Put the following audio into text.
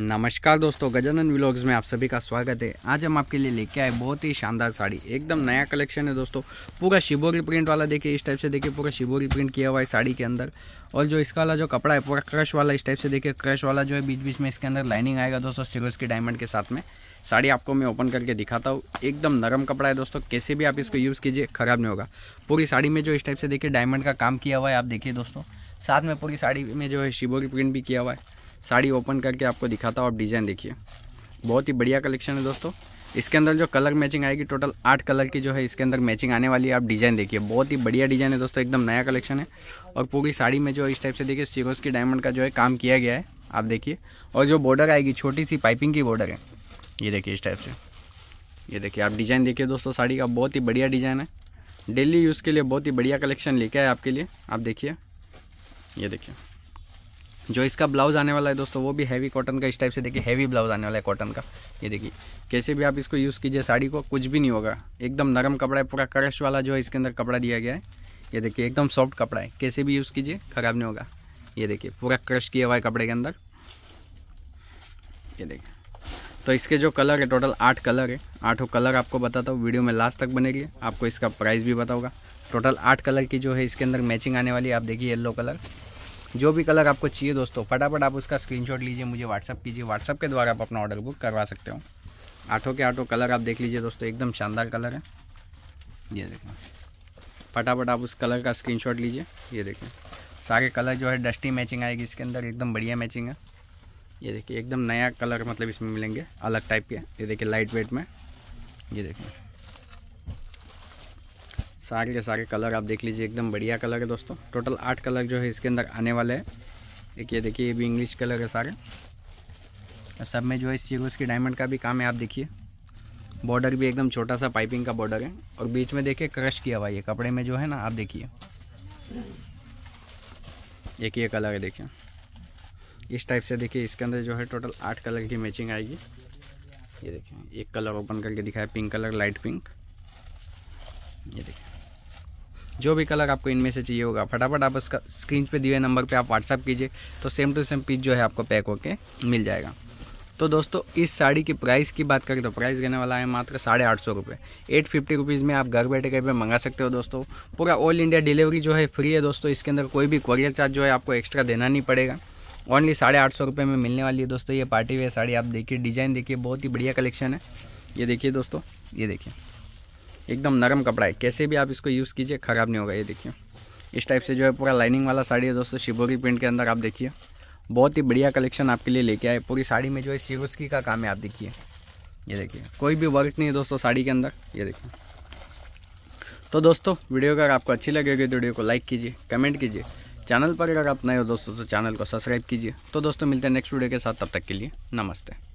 नमस्कार दोस्तों गजानन व्लॉग्स में आप सभी का स्वागत है आज हम आपके लिए लेके आए बहुत ही शानदार साड़ी एकदम नया कलेक्शन है दोस्तों पूरा शिबोरी प्रिंट वाला देखिए इस टाइप से देखिए पूरा शिबोरी प्रिंट किया हुआ है साड़ी के अंदर और जो इसका वाला जो कपड़ा है पूरा क्रश वाला इस टाइप से देखिए क्रश वाला जो है बीच बीच में इसके अंदर लाइनिंग आएगा दोस्तों सिगोज की डायमंड के साथ में साड़ी आपको मैं ओपन करके दिखाता हूँ एकदम नरम कपड़ा है दोस्तों कैसे भी आप इसको यूज़ कीजिए ख़राब नहीं होगा पूरी साड़ी में जो इस टाइप से देखिए डायमंड का काम किया हुआ है आप देखिए दोस्तों साथ में पूरी साड़ी में जो है शिबोरी प्रिंट भी किया हुआ है साड़ी ओपन करके आपको दिखाता हूँ आप डिज़ाइन देखिए बहुत ही बढ़िया कलेक्शन है दोस्तों इसके अंदर जो कलर मैचिंग आएगी टोटल आठ कलर की जो है इसके अंदर मैचिंग आने वाली है आप डिज़ाइन देखिए बहुत ही बढ़िया डिज़ाइन है दोस्तों एकदम नया कलेक्शन है और पूरी साड़ी में जो इस टाइप से देखिए सीरोस की डायमंड का जो है काम किया गया है आप देखिए और जो बॉर्डर आएगी छोटी सी पाइपिंग की बॉर्डर है ये देखिए इस टाइप से ये देखिए आप डिज़ाइन देखिए दोस्तों साड़ी का बहुत ही बढ़िया डिज़ाइन है डेली यूज़ के लिए बहुत ही बढ़िया कलेक्शन लेके आए आपके लिए आप देखिए ये देखिए जो इसका ब्लाउज़ आने वाला है दोस्तों वो भी हैवी कॉटन का इस टाइप से देखिए हैवी ब्लाउज़ आने वाला है कॉटन का ये देखिए कैसे भी आप इसको यूज़ कीजिए साड़ी को कुछ भी नहीं होगा एकदम नरम कपड़ा है पूरा क्रश वाला जो है इसके अंदर कपड़ा दिया गया है ये देखिए एकदम सॉफ्ट कपड़ा है कैसे भी यूज़ कीजिए ख़राब नहीं होगा ये देखिए पूरा क्रश किया हुआ है कपड़े के अंदर ये देखिए तो इसके जो कलर है टोटल आठ कलर है आठों कलर आपको बताता हूँ वीडियो में लास्ट तक बनेगी आपको इसका प्राइस भी बताऊँगा टोटल आठ कलर की जो है इसके अंदर मैचिंग आने वाली है आप देखिए येलो कलर जो भी कलर आपको चाहिए दोस्तों फटाफट आप उसका स्क्रीनशॉट लीजिए मुझे व्हाट्सअप कीजिए व्हाट्सअप के द्वारा आप अपना ऑर्डर बुक करवा सकते हो आठों के आठों कलर आप देख लीजिए दोस्तों एकदम शानदार कलर है ये देखें फटाफट आप उस कलर का स्क्रीन लीजिए ये देखें सारे कलर जो है डस्टी मैचिंग आएगी इसके अंदर एकदम बढ़िया मैचिंग है ये देखिए एकदम नया कलर मतलब इसमें मिलेंगे अलग टाइप के ये देखिए लाइट वेट में ये देखिए सारे के सारे कलर आप देख लीजिए एकदम बढ़िया कलर है दोस्तों टोटल आठ कलर जो है इसके अंदर आने वाले हैं ये देखिए ये भी इंग्लिश कलर है सारे और सब में जो है सीरोज की डायमंड का भी काम है आप देखिए बॉर्डर भी एकदम छोटा सा पाइपिंग का बॉर्डर है और बीच में देखिए क्रश किया हुआ ये कपड़े में जो है ना आप देखिए एक ये कलर है देखिए इस टाइप से देखिए इसके अंदर जो है टोटल आठ कलर की मैचिंग आएगी ये देखिए एक कलर ओपन करके दिखाया पिंक कलर लाइट पिंक जो भी कलर आपको इनमें से चाहिए होगा फटाफट आप उसका स्क्रीन पे दिए हुए नंबर पे आप व्हाट्सअप कीजिए तो सेम टू सेम पीस जो है आपको पैक होके मिल जाएगा तो दोस्तों इस साड़ी की प्राइस की बात करें तो प्राइस रहने वाला है मात्र साढ़े आठ सौ रुपये एट फिफ्टी रुपीज़ में आप घर बैठे कहीं पे मंगा सकते हो दोस्तों पूरा ऑल इंडिया डिलीवरी जो है फ्री है दोस्तों इसके अंदर कोई भी कोरियर चार्ज जो है आपको एक्स्ट्रा देना नहीं पड़ेगा ओनली साढ़े आठ सौ रुपये में मिलने वाली है दोस्तों ये पार्टी वेयर साड़ी आप देखिए डिज़ाइन देखिए बहुत ही बढ़िया कलेक्शन है ये देखिए दोस्तों ये देखिए एकदम नरम कपड़ा है कैसे भी आप इसको यूज़ कीजिए ख़राब नहीं होगा ये देखिए इस टाइप से जो है पूरा लाइनिंग वाला साड़ी है दोस्तों शिवोरी प्रिंट के अंदर आप देखिए बहुत ही बढ़िया कलेक्शन आपके लिए लेके आए पूरी साड़ी में जो है शिवस्की का काम है आप देखिए ये देखिए कोई भी वर्क नहीं है दोस्तों साड़ी के अंदर ये देखिए तो दोस्तों वीडियो अगर आपको अच्छी लगेगी तो वीडियो को लाइक कीजिए कमेंट कीजिए चैनल पर अगर आप नए हो दोस्तों तो चैनल को सब्सक्राइब कीजिए तो दोस्तों मिलते हैं नेक्स्ट वीडियो के साथ तब तक के लिए नमस्ते